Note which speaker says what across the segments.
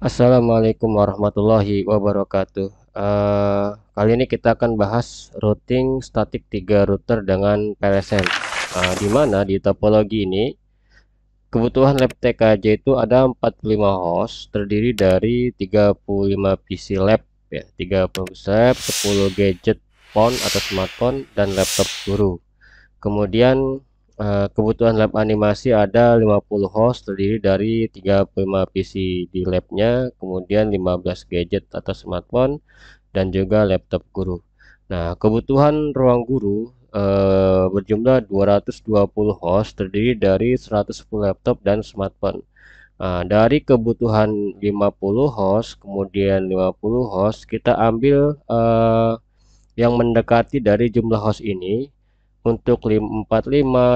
Speaker 1: Assalamualaikum warahmatullahi wabarakatuh uh, Kali ini kita akan bahas routing static 3 router dengan PLSN uh, eh, mana di topologi ini Kebutuhan lab TKJ itu ada 45 host terdiri dari 35 PC lab ya, 30 lab, 10 gadget phone atau smartphone dan laptop guru Kemudian Eh, kebutuhan lab animasi ada 50 host terdiri dari 35 PC di labnya, kemudian 15 gadget atau smartphone dan juga laptop guru. Nah, kebutuhan ruang guru eh, berjumlah 220 host terdiri dari 110 laptop dan smartphone. Nah, dari kebutuhan 50 host, kemudian 50 host kita ambil eh, yang mendekati dari jumlah host ini untuk 45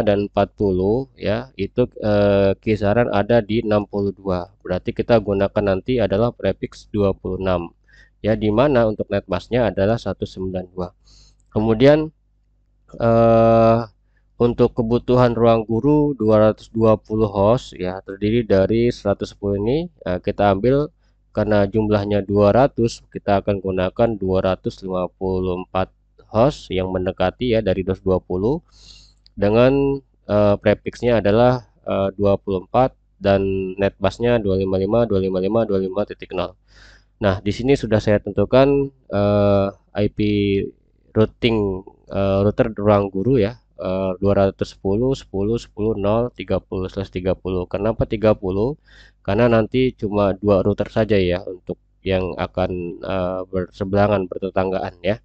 Speaker 1: dan 40 ya itu e, kisaran ada di 62 berarti kita gunakan nanti adalah prefix 26 ya dimana untuk net adalah 192 kemudian e, untuk kebutuhan ruang guru 220 host ya terdiri dari 110 ini eh, kita ambil karena jumlahnya 200 kita akan gunakan 254 host yang mendekati ya dari DOS 20 dengan uh, prefixnya adalah eh, uh, 24 dan netbusnya 255 255 255.0. Nah, di sini sudah saya tentukan uh, eh, IP routing uh, router ruang guru ya. Uh, 210 10 10 0 30 30. Kenapa 30? Karena nanti cuma dua router saja ya untuk yang akan uh, berseberangan bertetanggaan ya.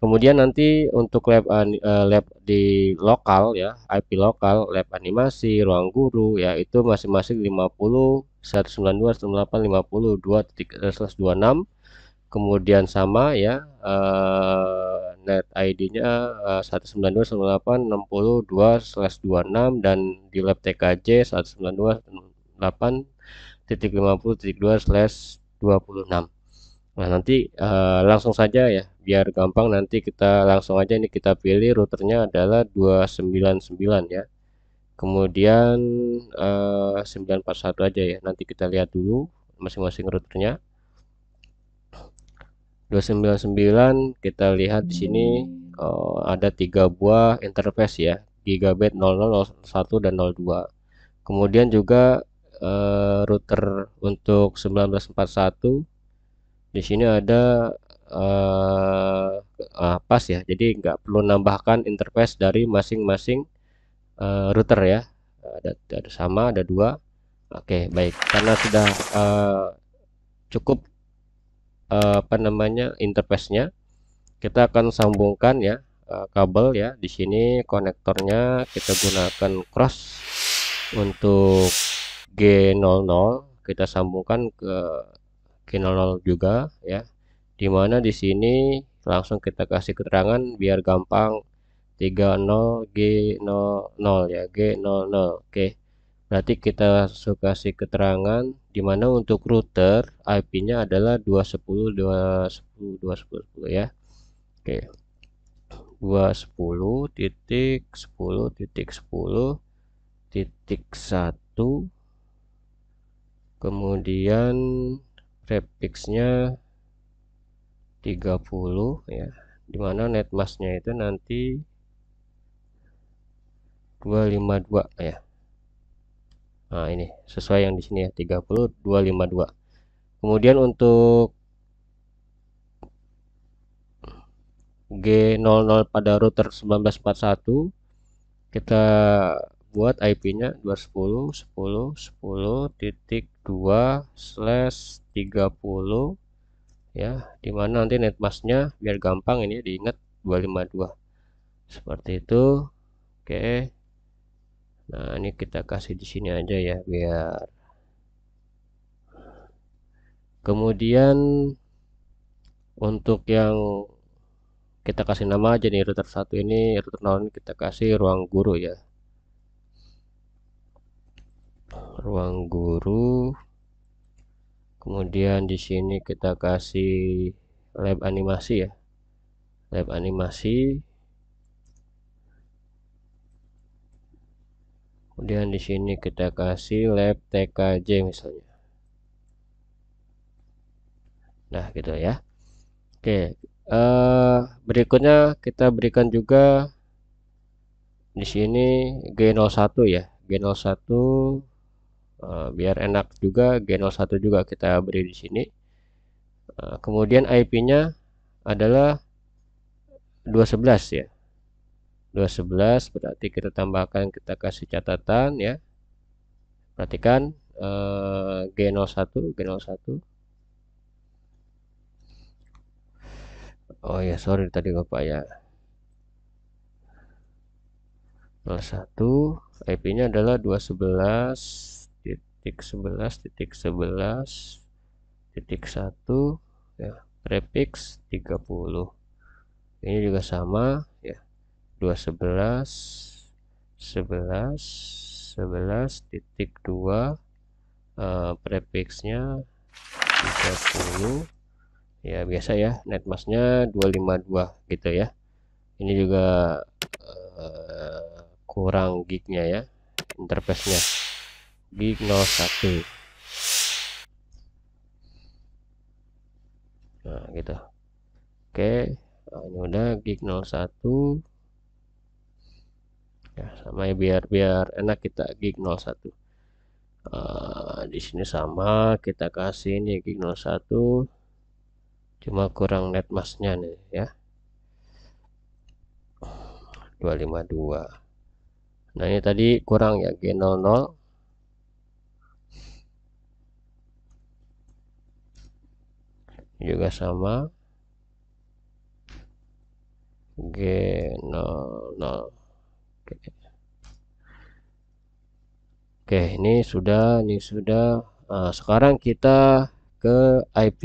Speaker 1: Kemudian nanti untuk lab uh, lab di lokal ya, IP lokal, lab animasi, ruang guru ya itu masing-masing 50 192 98 50 26 kemudian sama ya uh, net ID-nya uh, 192 98 60 2/26 dan di lab TKJ 192 slash 26 Nah, nanti uh, langsung saja ya biar gampang nanti kita langsung aja ini kita pilih routernya adalah 299 ya kemudian eh, 941 aja ya nanti kita lihat dulu masing-masing routernya 299 kita lihat di sini oh, ada tiga buah interface ya gigabit 0001 dan 02 kemudian juga eh, router untuk 1941 di sini ada uh, uh, pas ya jadi nggak perlu nambahkan interface dari masing-masing uh, router ya ada, ada sama ada dua oke okay, baik karena sudah uh, cukup uh, apa namanya interface-nya kita akan sambungkan ya uh, kabel ya di sini konektornya kita gunakan cross untuk G00 kita sambungkan ke G00 juga ya dimana di sini langsung kita kasih keterangan biar gampang 30 G00 ya G00 oke berarti kita suka kasih keterangan dimana untuk router IP nya adalah 210 210 210, 210 ya oke 210 titik 10 titik 10 titik 1 kemudian prefixnya 30 ya dimana net massnya itu nanti 252 ya nah ini sesuai yang di sini ya 30 252 kemudian untuk G00 pada router 1941 kita buat IP nya 210 10 10 titik 2 slash 30 ya dimana nanti netmasknya biar gampang ini ya, diingat 252 seperti itu oke nah ini kita kasih di sini aja ya biar kemudian untuk yang kita kasih nama aja nih router satu ini router 0 ini kita kasih ruang guru ya ruang guru kemudian di sini kita kasih lab animasi ya lab animasi kemudian di sini kita kasih lab TKJ misalnya nah gitu ya oke Uh, berikutnya kita berikan juga di sini G01 ya G01 Eh, biar enak juga G01 juga kita beri di sini eh, kemudian IP nya adalah 211 ya 211 berarti kita tambahkan kita kasih catatan ya perhatikan eh, G01 G01 Oh ya sorry tadi Bapak ya 01 IP nya adalah 211 titik 11 titik 11 titik 1 ya prefix 30 ini juga sama ya 211 11 11 titik 2 eh, prefixnya 30 ya biasa ya netmasknya 252 gitu ya ini juga uh, kurang gignya ya interface-nya Gignos 1 nah gitu oke nah, ini udah Gig 01, ya sama ya biar biar enak kita Gig 01, uh, di sini sama kita kasih ini Gig 01, cuma kurang net masnya nih ya 252 nah ini tadi kurang ya G00 juga sama G 00 oke oke ini sudah ini sudah nah, sekarang kita ke IP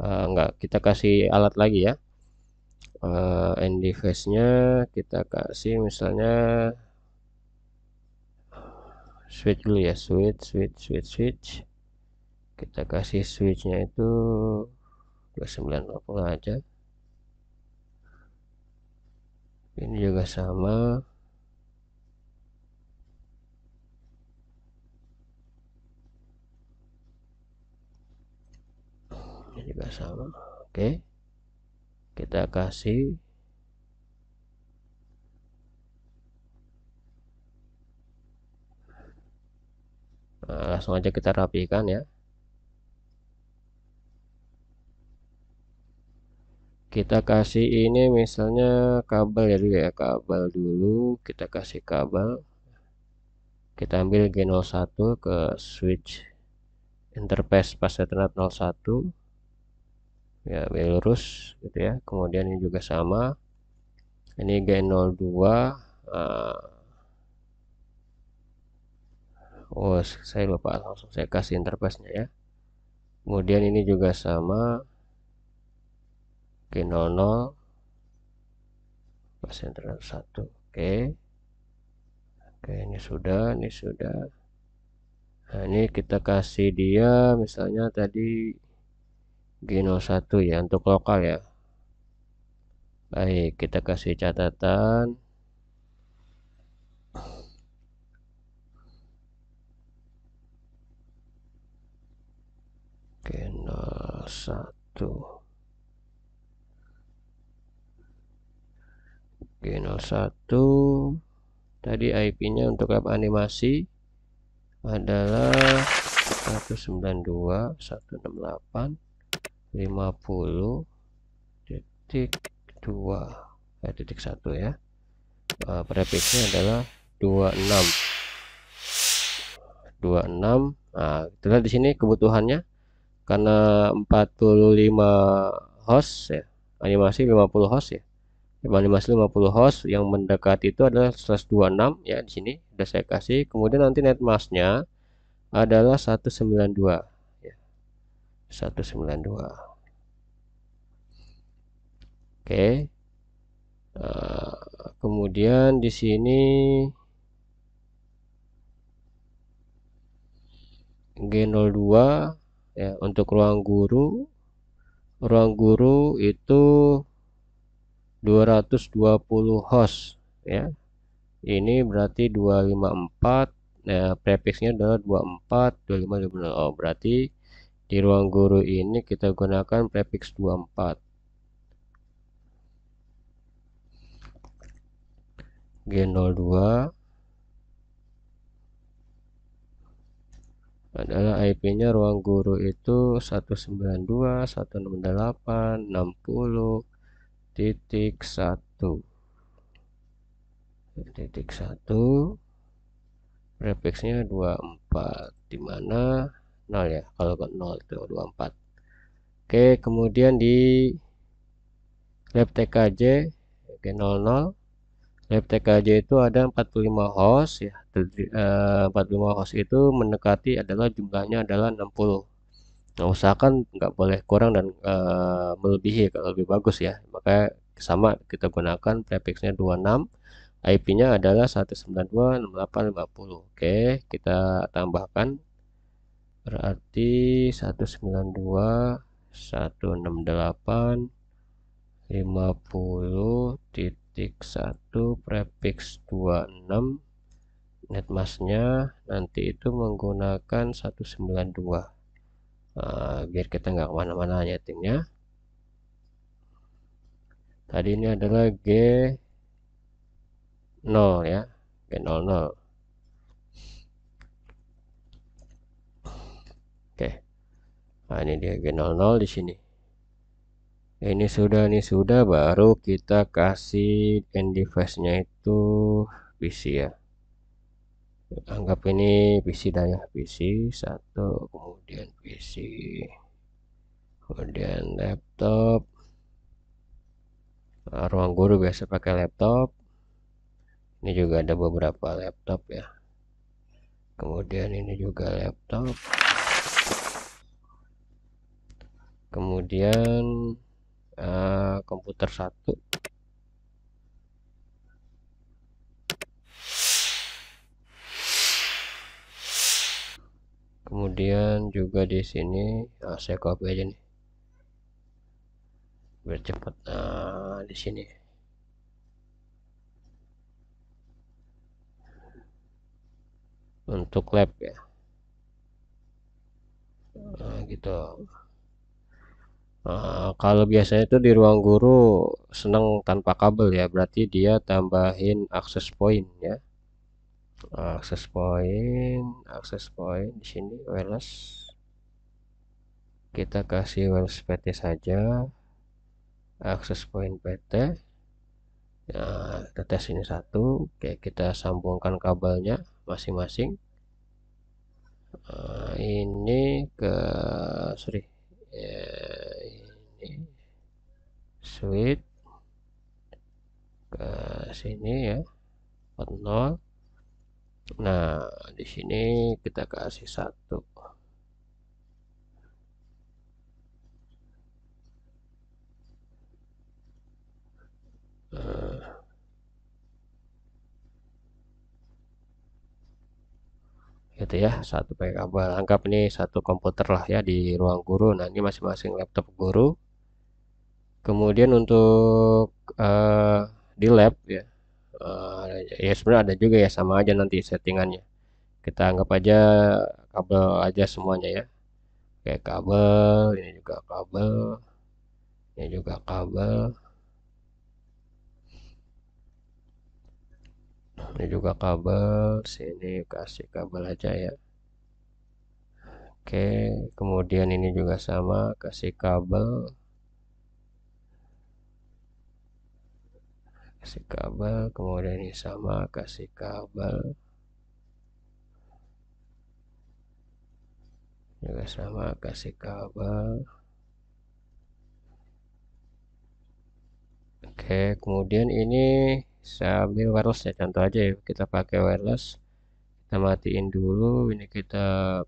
Speaker 1: uh, ah, enggak kita kasih alat lagi ya uh, ah, end device nya kita kasih misalnya switch dulu ya switch switch switch switch kita kasih switchnya itu 2980 aja ini juga sama ini juga sama oke kita kasih nah, langsung aja kita rapikan ya kita kasih ini misalnya kabel ya dulu ya kabel dulu kita kasih kabel kita ambil G01 ke switch interface pas ethernet 01 ya lurus gitu ya kemudian ini juga sama ini G02 uh, eh, oh saya lupa langsung saya kasih interface nya ya kemudian ini juga sama oke 00 pasien terhadap 1 oke oke ini sudah ini sudah nah ini kita kasih dia misalnya tadi G01 ya untuk lokal ya baik kita kasih catatan oke 01 Oke, 01 tadi IP-nya untuk app animasi adalah 192 168 50 detik 2 eh, detik 1 ya uh, eh, prefixnya adalah 26 26 nah itulah di sini kebutuhannya karena 45 host ya animasi 50 host ya 5550 host yang mendekati itu adalah 126 ya di sini sudah saya kasih kemudian nanti net masknya adalah 192 ya. 192 oke uh, kemudian di sini G02 ya untuk ruang guru ruang guru itu 220 host ya ini berarti 254 nah prefixnya adalah 24 25 oh, berarti di ruang guru ini kita gunakan prefix 24 G02 adalah IP-nya ruang guru itu 192, 168, 60, titik satu titik satu prefiksnya 24 dimana 0 ya kalau 0 itu 24 oke kemudian di lab tkj oke 00 lab tkj itu ada 45 host ya 45 eh, host itu mendekati adalah jumlahnya adalah 60 Nah, usahakan nggak boleh kurang dan uh, melebihi kalau lebih bagus ya. Maka sama kita gunakan prefixnya 26, IP-nya adalah 192.68.50. Oke, kita tambahkan berarti delapan lima puluh titik satu prefix 26 netmasknya nanti itu menggunakan 192 Eh, biar kita nggak kemana-mana nyetingnya tadi ini adalah G0 ya G00 oke nah ini dia G00 di sini ya, ini sudah ini sudah baru kita kasih end device nya itu PC ya anggap ini PC dah ya, PC satu kemudian PC kemudian laptop nah, ruang guru biasa pakai laptop ini juga ada beberapa laptop ya kemudian ini juga laptop kemudian uh, komputer satu kemudian juga di sini nah, saya copy aja nih biar cepat nah, eh, di sini untuk lab ya nah, gitu Nah, kalau biasanya itu di ruang guru seneng tanpa kabel ya, berarti dia tambahin akses point ya akses point akses point di sini wireless kita kasih wireless PT saja akses point PT ya, nah kita tes ini satu oke kita sambungkan kabelnya masing-masing uh, ini ke sorry ya, ini switch ke sini ya 40 Nah, di sini kita kasih satu. Eh, gitu ya satu kabel anggap ini satu komputer lah ya di ruang guru nah ini masing-masing laptop guru kemudian untuk uh, di lab ya uh, ya sebenarnya ada juga ya sama aja nanti settingannya kita anggap aja kabel aja semuanya ya kayak kabel ini juga kabel ini juga kabel ini juga kabel sini kasih kabel aja ya Oke kemudian ini juga sama kasih kabel kasih kabel kemudian ini sama kasih kabel juga sama kasih kabel oke kemudian ini saya ambil wireless ya contoh aja ya kita pakai wireless kita matiin dulu ini kita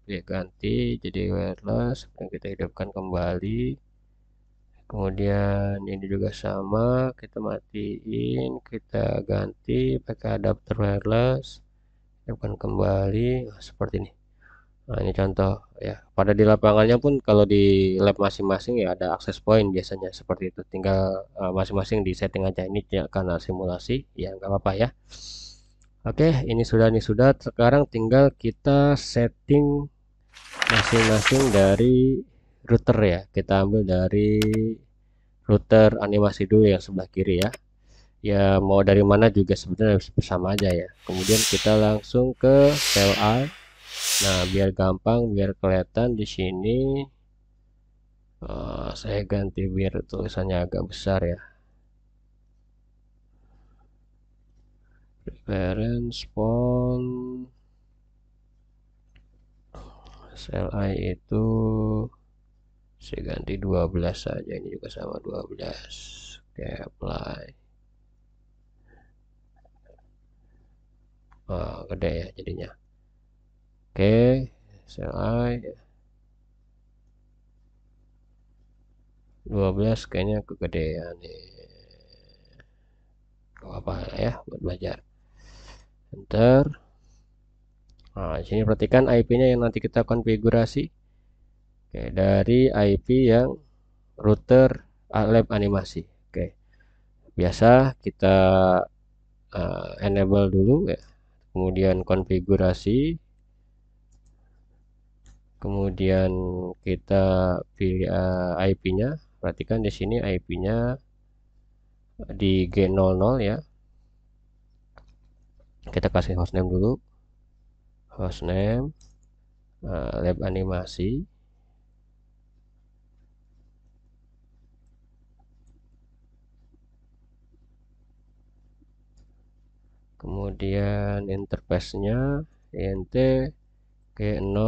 Speaker 1: pilih ganti jadi wireless kemudian kita hidupkan kembali kemudian ini juga sama kita matiin kita ganti pakai adapter wireless bukan kembali oh, seperti ini nah ini contoh ya pada di lapangannya pun kalau di lab masing-masing ya ada akses point biasanya seperti itu tinggal eh, masing-masing uh, di setting aja ini ya, karena simulasi ya nggak apa-apa ya Oke, ini sudah, ini sudah. Sekarang tinggal kita setting masing-masing dari router ya kita ambil dari router animasi dulu yang sebelah kiri ya ya mau dari mana juga sebenarnya sama aja ya kemudian kita langsung ke cell R nah biar gampang biar kelihatan di sini uh, saya ganti biar tulisannya agak besar ya preference font CLI itu saya ganti 12 saja ini juga sama 12 oke apply oh, gede ya jadinya oke selesai 12 kayaknya kegedean ya, nih oh, apa, ya buat belajar enter nah sini perhatikan IP nya yang nanti kita konfigurasi Oke, dari IP yang router lab animasi. Oke. Biasa kita uh, enable dulu ya. Kemudian konfigurasi. Kemudian kita pilih uh, eh, IP-nya. Perhatikan di sini IP-nya di G00 ya. Kita kasih hostname dulu. Hostname uh, lab animasi kemudian interface nya int g00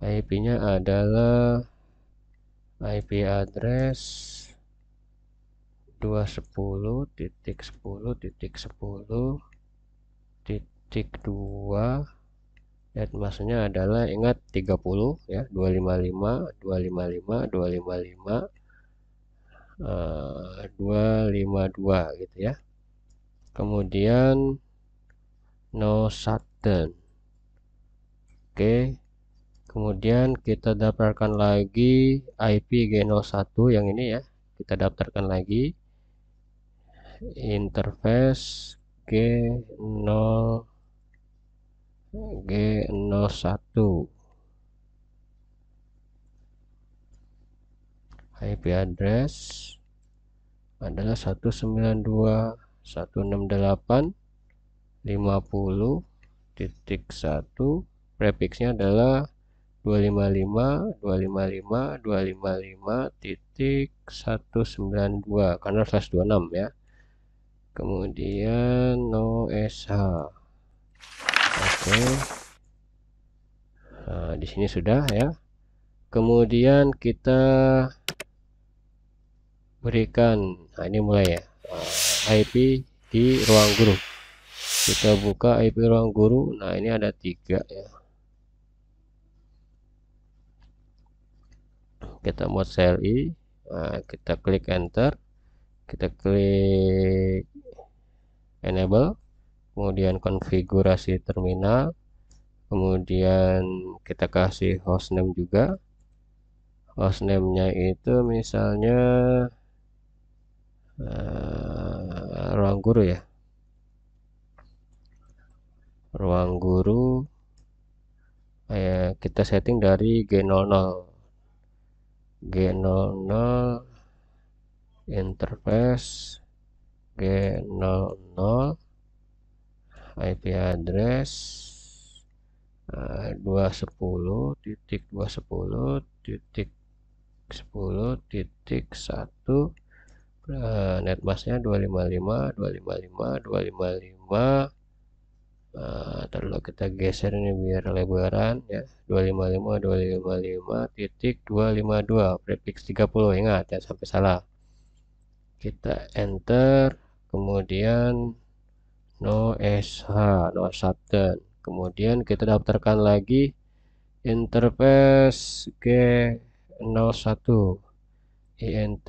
Speaker 1: IP nya adalah IP address 210.10.10 titik 2 dan maksudnya adalah ingat 30 ya 255 255 255 252 eh, gitu ya kemudian no sudden oke kemudian kita daftarkan lagi IP G01 yang ini ya kita daftarkan lagi interface G0 G01 IP address adalah 192.168.50.1 prefixnya adalah 255 255 titik 192 karena slash 26 ya kemudian no SH oke okay. nah, di sini sudah ya kemudian kita berikan nah ini mulai ya nah, IP di ruang guru kita buka IP ruang guru nah ini ada tiga ya kita buat CLI nah, kita klik enter kita klik enable kemudian konfigurasi terminal kemudian kita kasih hostname juga hostname nya itu misalnya Eh, ruang guru ya ruang guru eh, kita setting dari G00 G00 interface G00 IP address eh, dua 210 titik 210 titik 10 titik 1 uh, masnya 255 255 255 uh, terlalu kita geser ini biar lebaran ya 255 255 titik 252 prefix 30 ingat ya sampai salah kita enter kemudian no sh no subten kemudian kita daftarkan lagi interface G01 INT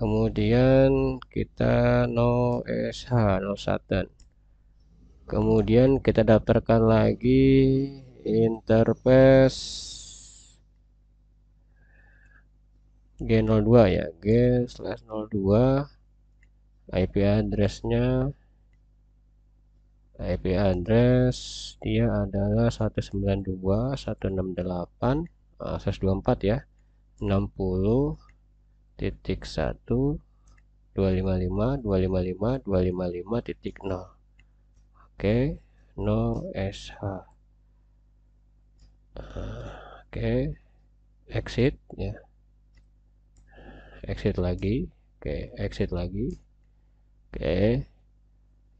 Speaker 1: kemudian kita no sh no satan kemudian kita daftarkan lagi interface G02 ya G slash 02 IP addressnya IP address dia adalah 192.168 akses 24 ya 60 titik 1 255 255 255 titik 0 oke 0 SH oke exit ya exit lagi oke exit lagi oke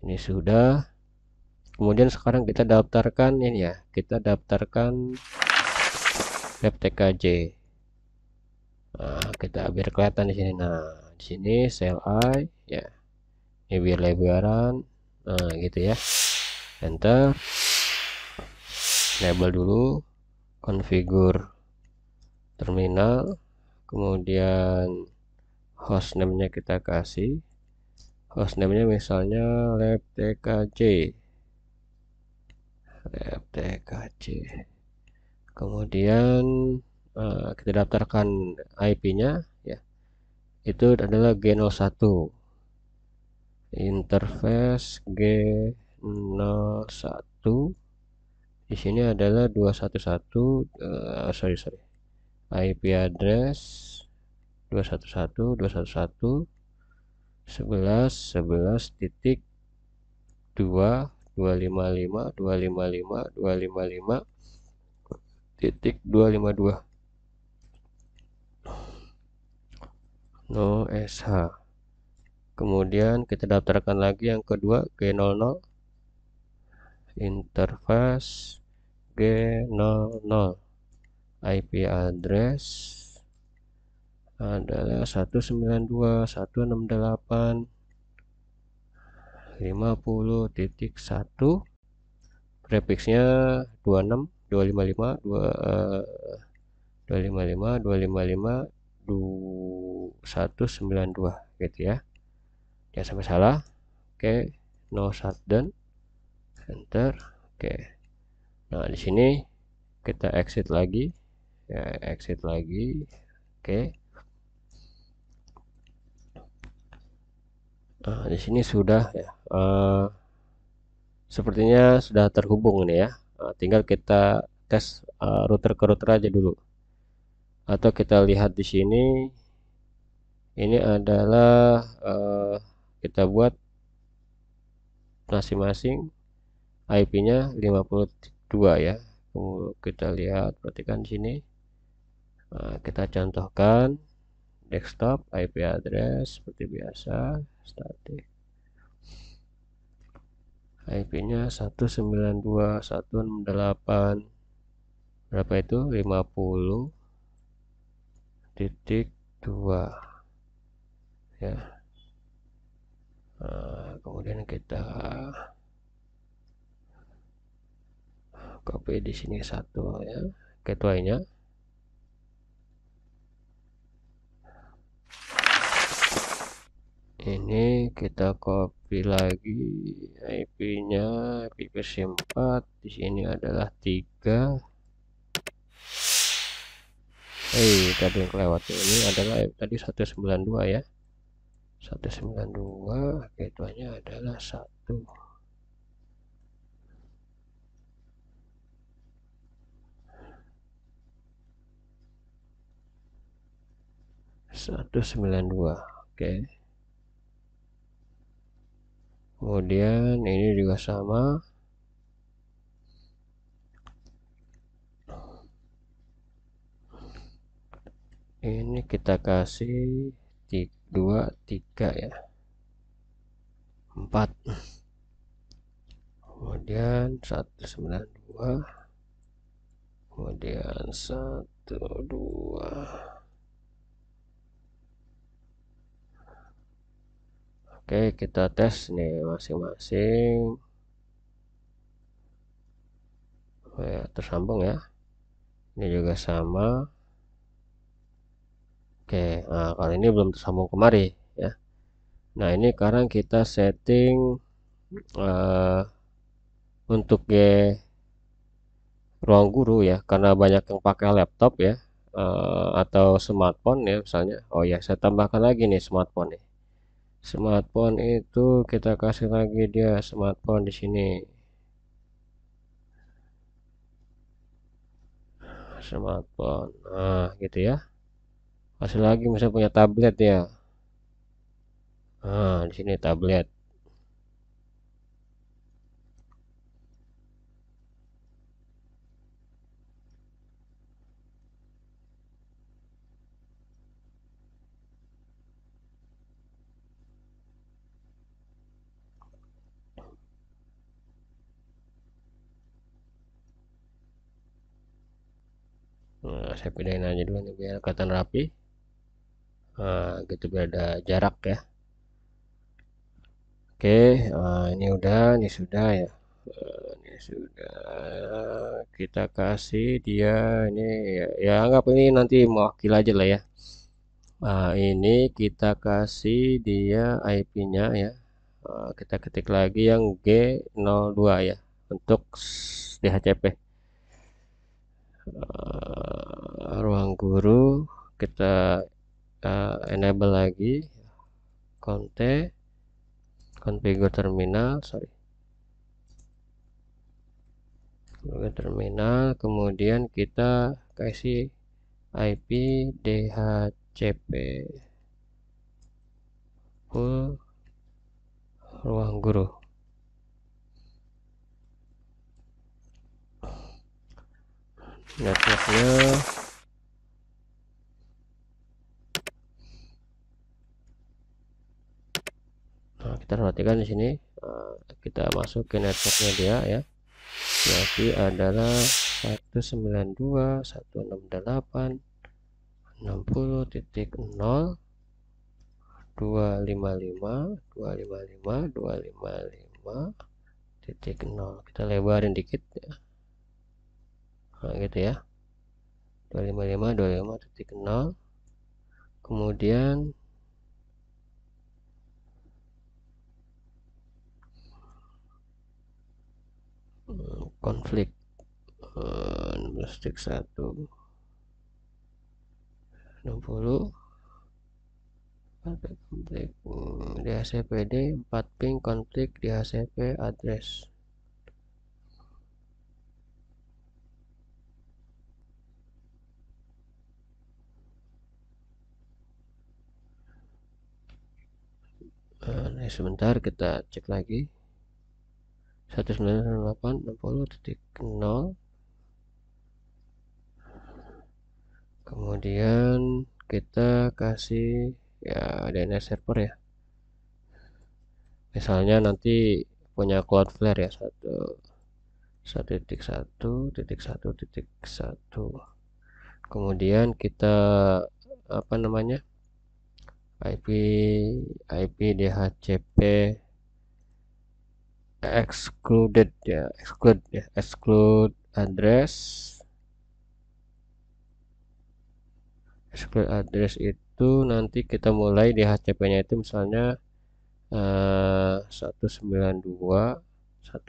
Speaker 1: ini sudah kemudian sekarang kita daftarkan ini ya kita daftarkan lab TKJ nah, kita biar kelihatan di sini nah di sini sell I ya ini biar lebaran nah gitu ya enter label dulu configure terminal kemudian hostname nya kita kasih hostname nya misalnya lab tkc lab tkc kemudian Eh, kita daftarkan IP-nya ya itu adalah G01 interface G01 di sini adalah 211 uh, eh, sorry sorry IP address 211 211 11 11 255 255 255 titik 252 no SH kemudian kita daftarkan lagi yang kedua G00 interface G00 IP address adalah 192.168.50.1 prefixnya 26 255 2 uh, 255 255 2 dua gitu ya jangan sampai salah oke no shutdown enter oke nah di sini kita exit lagi ya exit lagi oke nah di sini sudah ya uh, sepertinya sudah terhubung ini ya nah, tinggal kita tes uh, router ke router aja dulu atau kita lihat di sini ini adalah uh, kita buat masing-masing IP-nya 52 ya kita lihat perhatikan sini nah, kita contohkan desktop IP address seperti biasa static IP-nya 192.168 berapa itu 50 titik 2 ya nah, kemudian kita copy di sini satu ya ketuanya ini kita copy lagi IP-nya IP versi 4 di sini adalah tiga eh hey, tadi yang kelewat ini adalah tadi 192 ya 192 keduanya adalah 1 192 oke okay. kemudian ini juga sama ini kita kasih 3 dua tiga ya empat kemudian satu sembilan dua kemudian satu dua oke kita tes nih masing-masing ya tersambung ya ini juga sama Oke, nah kalau ini belum tersambung kemari ya. Nah, ini sekarang kita setting uh, untuk G ruang guru ya, karena banyak yang pakai laptop ya uh, atau smartphone ya misalnya. Oh ya, saya tambahkan lagi nih smartphone nih. Smartphone itu kita kasih lagi dia smartphone di sini. Smartphone. Nah, gitu ya masih lagi misalnya punya tablet ya nah di sini tablet Nah, saya pindahin aja dulu nih biar kelihatan rapi. Eh, gitu beda jarak ya oke eh, ini udah ini sudah ya eh, ini sudah kita kasih dia ini ya, ya anggap ini nanti mewakil aja lah ya uh, ini kita kasih dia IP nya ya uh, kita ketik lagi yang G02 ya untuk DHCP uh, ruang guru kita uh, enable lagi conte configure terminal sorry configure terminal kemudian kita kasih IP DHCP full ruang guru networknya nah, kita perhatikan di sini nah, kita masuk ke networknya dia ya jadi adalah 192 168 60.0 255 255 255 titik 0 kita lebarin dikit ya. nah, gitu ya 255 25 titik 0 kemudian konflik uh, 1 60 ada konflik hmm, di HCPD 4 ping konflik di HCP address Nah, sebentar kita cek lagi. 1968 kemudian kita kasih ya DNS server ya misalnya nanti punya Cloudflare ya satu satu titik satu titik satu titik satu kemudian kita apa namanya IP IP DHCP excluded ya exclude ya exclude address exclude address itu nanti kita mulai di HCP nya itu misalnya uh, 192 168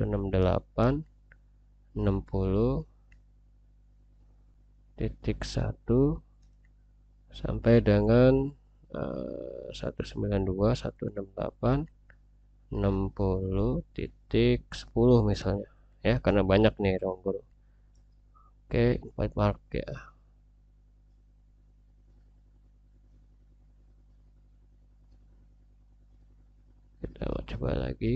Speaker 1: 60 titik 1 sampai dengan uh, 192 168 puluh titik sepuluh misalnya ya karena banyak nih ruang oke white mark ya kita coba lagi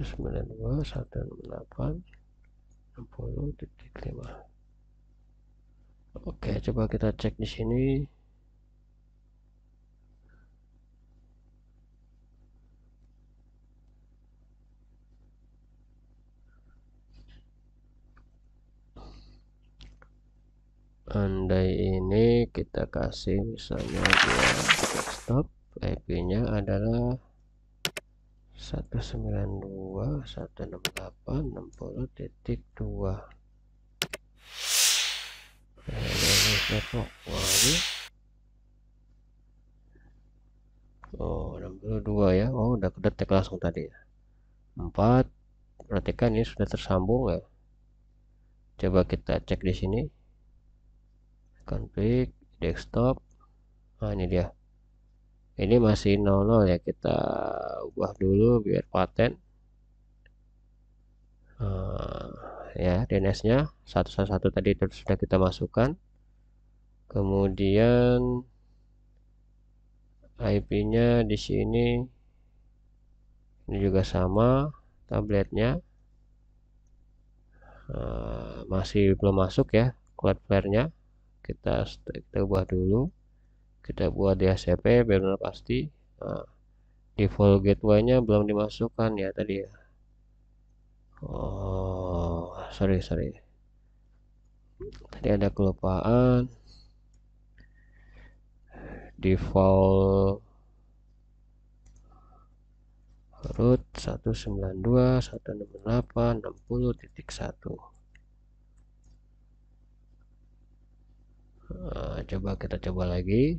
Speaker 1: 192 168 60.5 Oke coba kita cek di sini andai ini kita kasih misalnya dia stop IP nya adalah 192 168 60 titik 2 Oh 62 ya Oh udah kedetek langsung tadi ya. empat perhatikan ini sudah tersambung ya coba kita cek di sini config desktop nah ini dia ini masih 00 ya kita ubah dulu biar paten uh, ya DNS nya satu satu tadi sudah kita masukkan kemudian IP nya di sini ini juga sama tabletnya uh, masih belum masuk ya cloudflare nya kita kita ubah dulu kita buat DHCP benar-benar pasti nah, default gateway nya belum dimasukkan ya tadi ya oh sorry sorry tadi ada kelupaan default root 192 168 60.1 Nah, coba kita coba lagi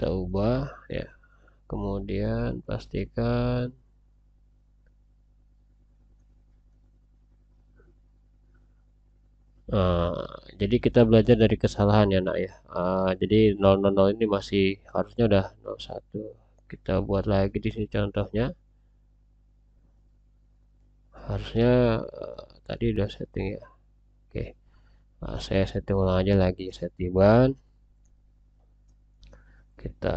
Speaker 1: kita ubah ya kemudian pastikan uh, jadi kita belajar dari kesalahan ya nak ya uh, jadi 000 ini masih harusnya udah 01 kita buat lagi di sini contohnya harusnya uh, tadi udah setting ya oke okay. nah, saya setting ulang aja lagi setiban kita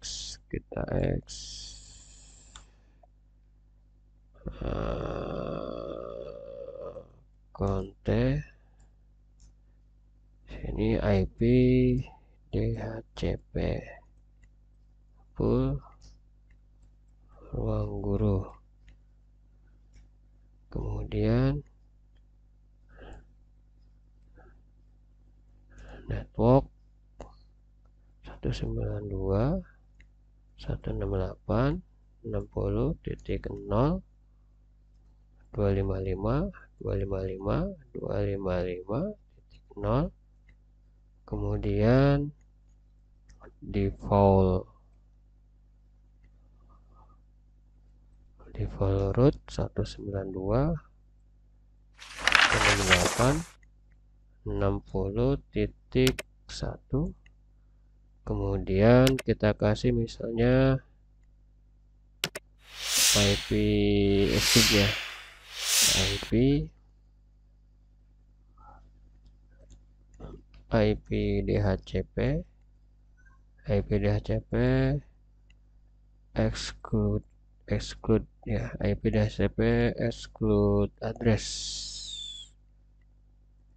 Speaker 1: X kita X uh, konte sini IP DHCP full ruang guru kemudian 192 168 60 titik 0 255 255 255 titik 0 kemudian default default root 192 68 60 titik 1 kemudian kita kasih misalnya IP exit ya IP IP DHCP IP DHCP exclude exclude ya IP DHCP exclude address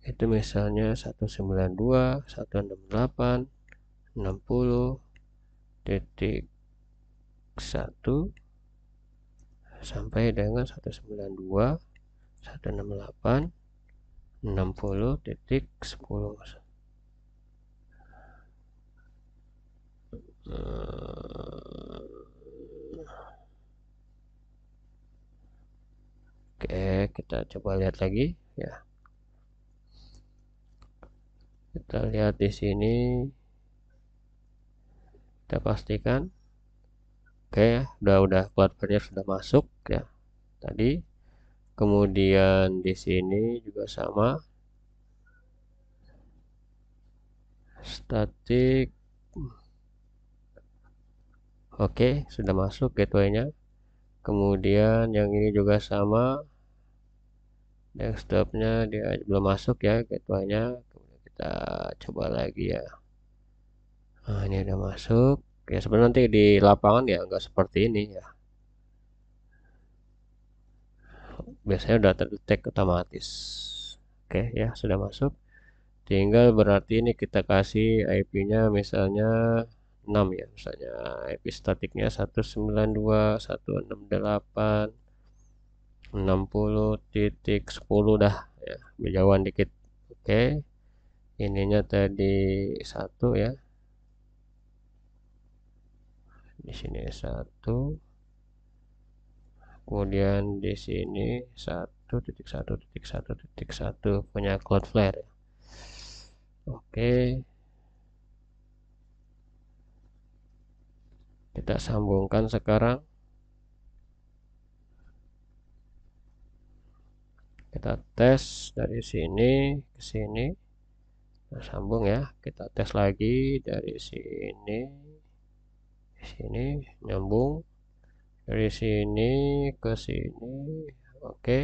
Speaker 1: itu misalnya 192 168 60 titik 1 sampai dengan 192 168 60 titik 10 Oke kita coba lihat lagi ya kita lihat di sini kita pastikan oke udah udah buatnya sudah masuk ya tadi kemudian di sini juga sama statik oke sudah masuk gateway kemudian yang ini juga sama desktopnya dia belum masuk ya gateway-nya kita coba lagi ya nah ini udah masuk ya sebenarnya nanti di lapangan ya nggak seperti ini ya biasanya udah terdetek otomatis oke ya sudah masuk tinggal berarti ini kita kasih IP nya misalnya 6 ya misalnya IP statiknya 192 168 titik 10 dah ya jauhan dikit oke ininya tadi satu ya di sini satu kemudian di sini satu titik satu titik satu titik satu punya Cloudflare oke kita sambungkan sekarang kita tes dari sini ke sini nah, sambung ya kita tes lagi dari sini sini nyambung dari sini ke sini oke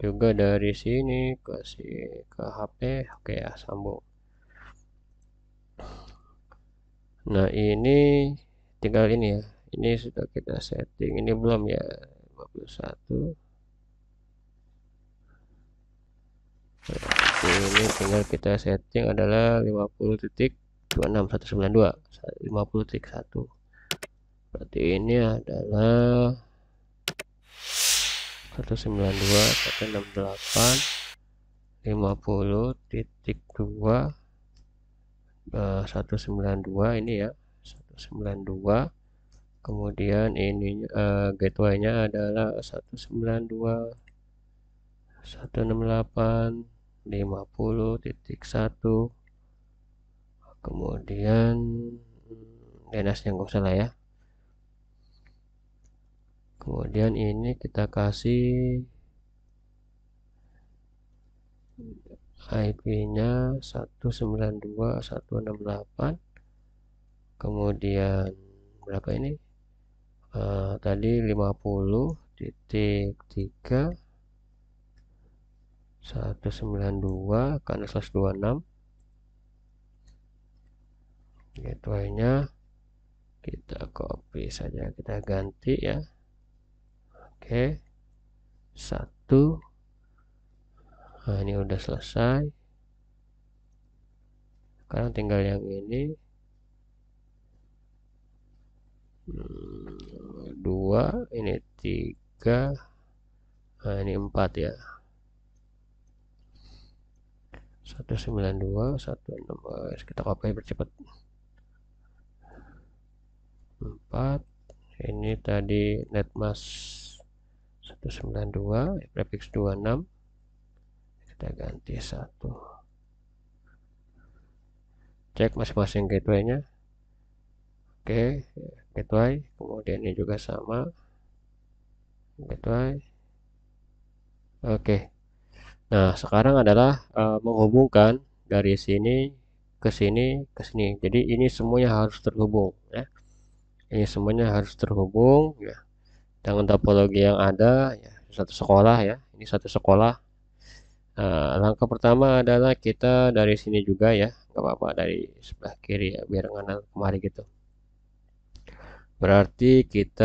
Speaker 1: juga dari sini ke si ke HP oke ya sambung nah ini tinggal ini ya ini sudah kita setting ini belum ya 51 ini tinggal kita setting adalah 50 titik 26192 50 titik 1 berarti ini adalah 192 50 titik 2 192 eh, ini ya 192 kemudian ini uh, eh, gateway nya adalah 192 168 50 titik 1 kemudian eh, DNS yang nggak usah lah ya kemudian ini kita kasih IP nya 192.168 kemudian berapa ini uh, tadi 50 titik 3 192 karena 126 gateway nya kita copy saja kita ganti ya Oke. Satu. Nah, ini udah selesai. Sekarang tinggal yang ini. Hmm, dua, ini tiga, nah ini empat ya. 192 16 kita copy percepat 4 ini tadi netmask. 192 prefix 26 kita ganti 1 cek masing-masing gateway-nya oke gateway kemudian ini juga sama gateway oke nah sekarang adalah uh, menghubungkan dari sini ke sini ke sini jadi ini semuanya harus terhubung ya ini semuanya harus terhubung ya dengan topologi yang ada ya, satu sekolah ya ini satu sekolah nah, langkah pertama adalah kita dari sini juga ya nggak apa-apa dari sebelah kiri ya biar nganal kemari gitu berarti kita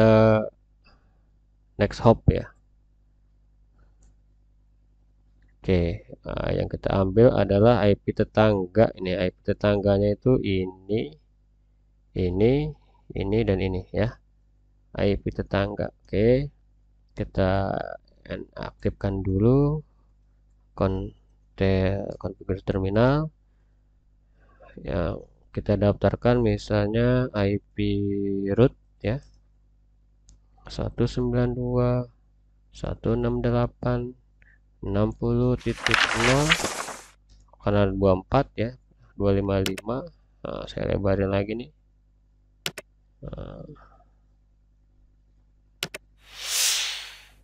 Speaker 1: next hop ya oke nah, yang kita ambil adalah IP tetangga ini IP tetangganya itu ini ini ini dan ini ya IP tetangga oke okay. kita aktifkan dulu konfigur terminal yang kita daftarkan misalnya IP root ya 192 168 karena 24 ya 255 nah, saya lebarin lagi nih nah,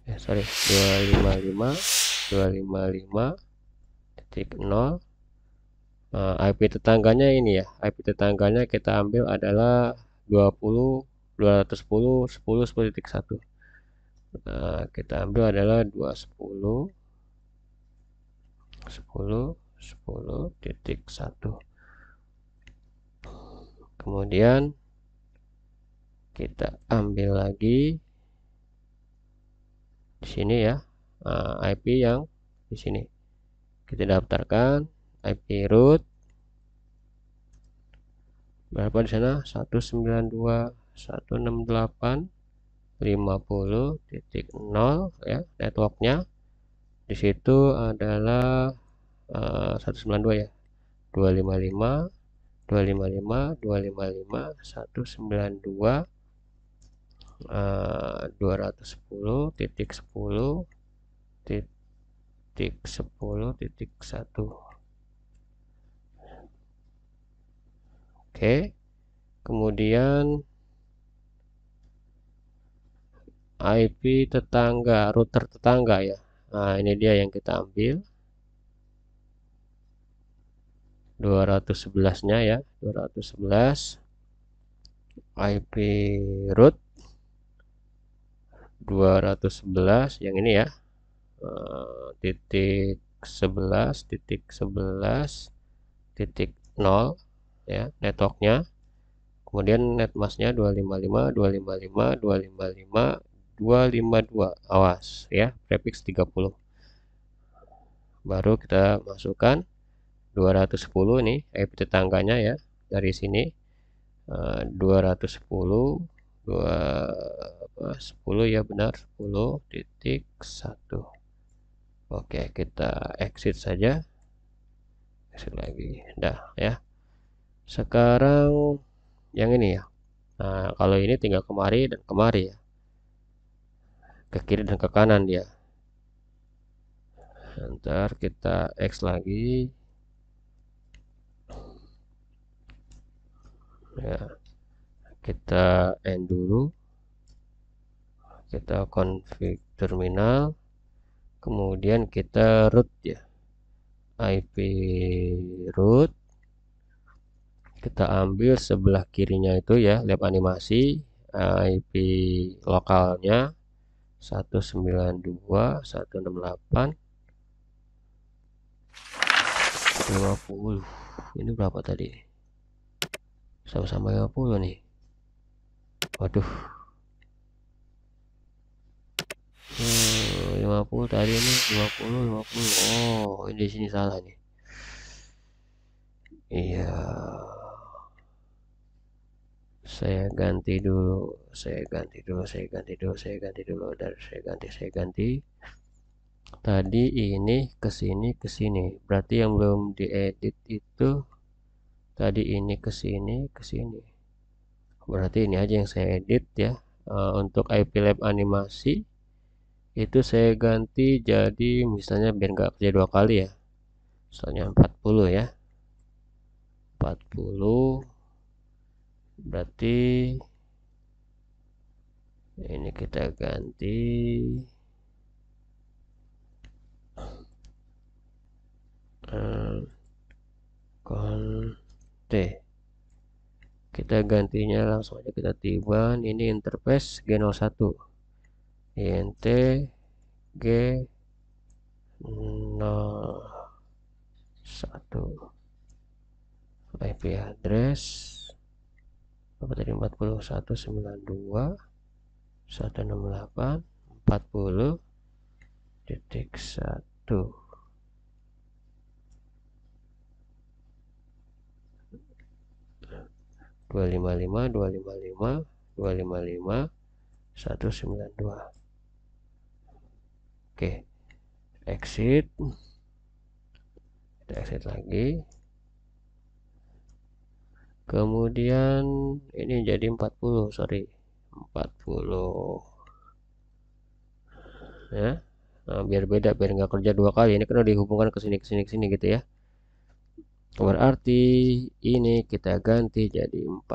Speaker 1: eh sorry 255 255 titik 0 nah, eh, IP tetangganya ini ya IP tetangganya kita ambil adalah 20 210 10 10 titik 10.1 nah, eh, kita ambil adalah 210 10 10 titik 1 kemudian kita ambil lagi di sini ya eh, IP yang di sini kita daftarkan IP root berapa di sana 192.168.50.0 ya networknya di situ adalah uh, eh, 192 ya 255 255 255 192 210 eh, titik 10 titik 10 titik 1 oke kemudian IP tetangga router tetangga ya nah ini dia yang kita ambil 211 nya ya 211 IP root 211 yang ini ya uh, titik 11 titik 11 titik 0 ya networknya kemudian netmasknya 255 255 255 252 awas ya prefix 30 baru kita masukkan 210 nih IP tetangganya ya dari sini 210 eh, dua sepuluh ya benar 10 titik satu Oke kita exit saja exit lagi dah ya sekarang yang ini ya Nah kalau ini tinggal kemari dan kemari ya ke kiri dan ke kanan dia ntar kita X lagi ya kita end dulu kita config terminal kemudian kita root ya IP root kita ambil sebelah kirinya itu ya lab animasi eh, IP lokalnya 192 168 ini berapa tadi sama-sama 50 nih waduh hmm, 50 tadi ini 20 50 oh ini sini salah nih iya saya ganti dulu saya ganti dulu saya ganti dulu saya ganti dulu dari saya ganti saya ganti tadi ini ke sini ke sini berarti yang belum diedit itu tadi ini ke sini ke sini berarti ini aja yang saya edit ya eh, untuk IP lab animasi itu saya ganti jadi misalnya biar nggak kerja dua kali ya misalnya 40 ya 40 berarti ini kita ganti uh, kita gantinya langsung aja kita tiban ini interface G01 int G 01 IP address apa tadi 4192 168 40 titik 1 255 255 255 192 oke exit kita exit lagi kemudian ini jadi 40 sorry 40 ya nah, biar beda biar nggak kerja dua kali ini kan dihubungkan ke sini ke sini ke sini gitu ya berarti ini kita ganti jadi 40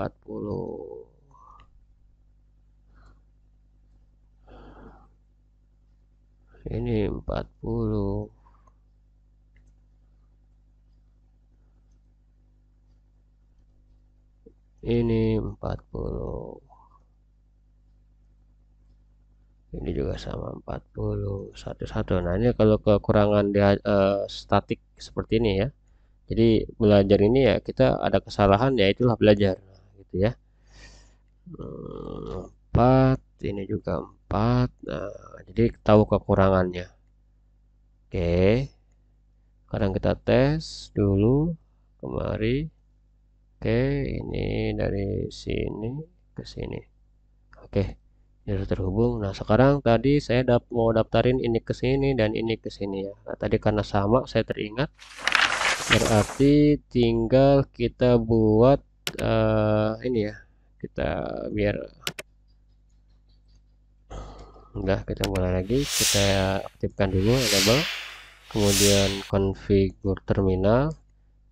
Speaker 1: ini 40 ini 40 ini juga sama 40 satu-satu nah ini kalau kekurangan dia uh, statik seperti ini ya jadi belajar ini ya kita ada kesalahan ya itulah belajar gitu ya empat ini juga empat nah jadi tahu kekurangannya oke sekarang kita tes dulu kemari oke ini dari sini ke sini oke sudah terhubung nah sekarang tadi saya mau daftarin ini ke sini dan ini ke sini ya nah, tadi karena sama saya teringat berarti tinggal kita buat uh, ini ya kita biar udah kita mulai lagi kita aktifkan dulu label kemudian configure terminal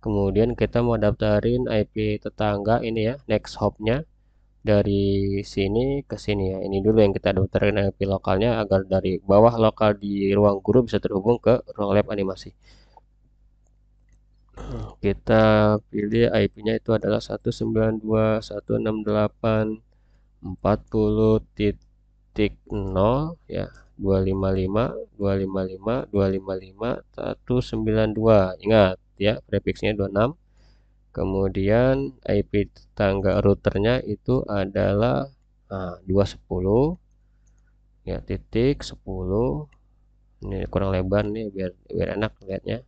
Speaker 1: kemudian kita mau daftarin IP tetangga ini ya next hopnya dari sini ke sini ya ini dulu yang kita daftarin IP lokalnya agar dari bawah lokal di ruang guru bisa terhubung ke ruang lab animasi Hmm. kita pilih IP-nya itu adalah 192.168.40 titik 0 ya 255 255 255 192 ingat ya prefixnya 26 kemudian IP tangga routernya itu adalah nah, 210 ya titik 10 ini kurang lebar nih biar biar enak lihatnya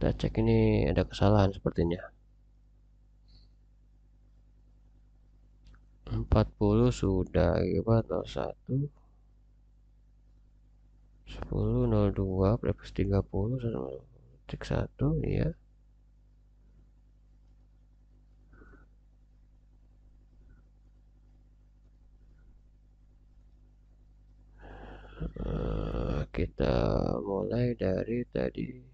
Speaker 1: kita cek ini ada kesalahan sepertinya 40 sudah gimana 01 10 02 plus 30 cek 1 ya eh, kita mulai dari tadi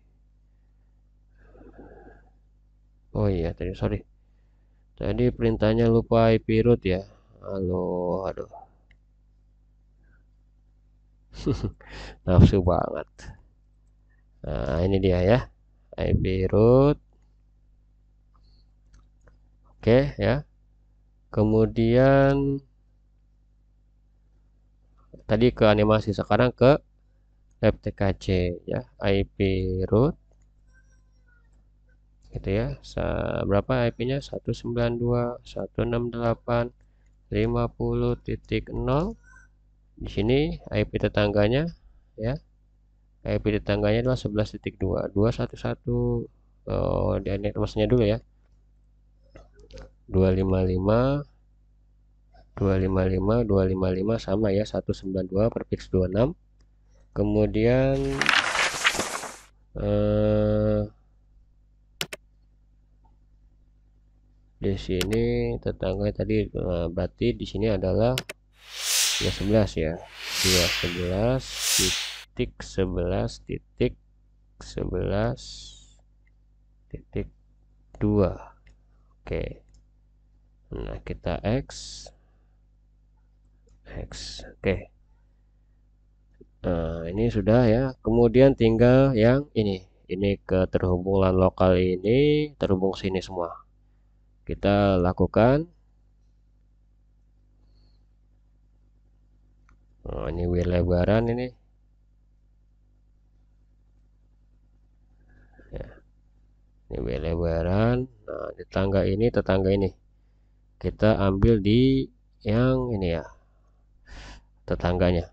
Speaker 1: oh iya tadi sorry tadi perintahnya lupa IP root ya halo aduh nafsu banget nah ini dia ya IP root oke okay, ya kemudian tadi ke animasi sekarang ke FTKC ya IP root gitu ya berapa IP nya 192.168.50.0 di sini IP tetangganya ya IP tetangganya adalah 11.2 211 oh, di maksudnya dulu ya 255 255 255 sama ya 192 per fix 26 kemudian eh, di sini tetangga tadi eh, berarti di sini adalah 11 ya 11 titik 11 titik 11 titik 2 oke nah kita X X oke nah ini sudah ya kemudian tinggal yang ini ini ke terhubungan lokal ini terhubung sini semua kita lakukan oh, ini lebaran ini ya. ini lebaran nah tetangga ini tetangga ini kita ambil di yang ini ya tetangganya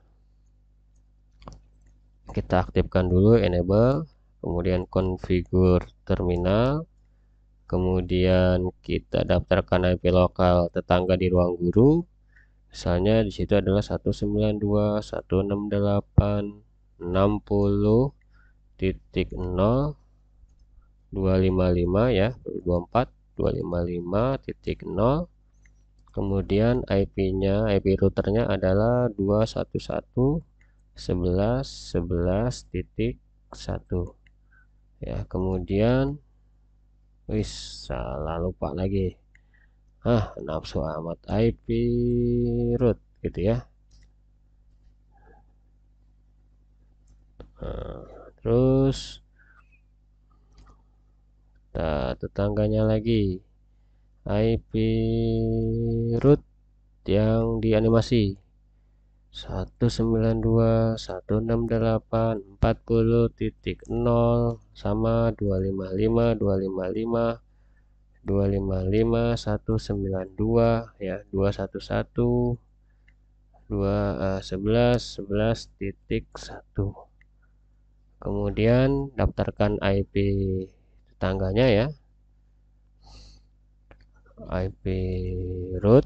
Speaker 1: kita aktifkan dulu enable kemudian configure terminal kemudian kita daftarkan IP lokal tetangga di ruang guru misalnya di situ adalah 192 titik ya 24.255.0 titik kemudian IP nya IP routernya adalah 211.11.1 ya kemudian wis salah lupa lagi ah nafsu amat IP root gitu ya ah, terus kita tetangganya lagi IP root yang dianimasi 192.168.40.0 168 40 titik 0 sama 255 255 255 192 ya 211 eh, titik kemudian daftarkan IP tetangganya ya IP root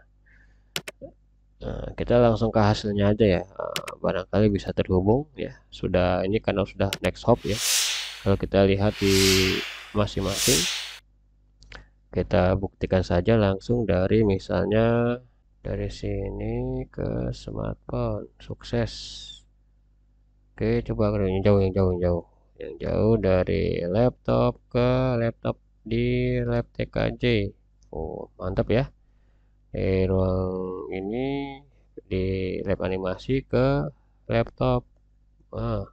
Speaker 1: Nah, kita langsung ke hasilnya aja ya. Eh, barangkali bisa terhubung ya. Sudah ini karena sudah next hop ya. Kalau kita lihat di masing-masing kita buktikan saja langsung dari misalnya dari sini ke smartphone sukses oke coba yang jauh yang jauh yang jauh yang jauh dari laptop ke laptop di lab TKJ oh mantap ya dari eh, ruang ini di lab animasi ke laptop nah,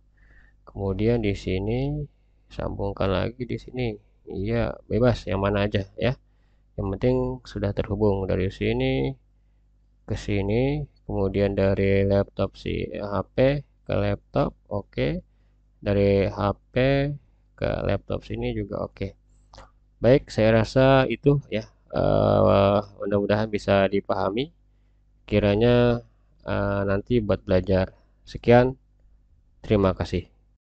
Speaker 1: kemudian di sini sambungkan lagi di sini iya bebas yang mana aja ya yang penting sudah terhubung dari sini ke sini kemudian dari laptop si HP ke laptop oke okay. dari HP ke laptop sini juga oke okay. baik saya rasa itu ya uh, mudah-mudahan bisa dipahami kiranya uh, nanti buat belajar sekian terima kasih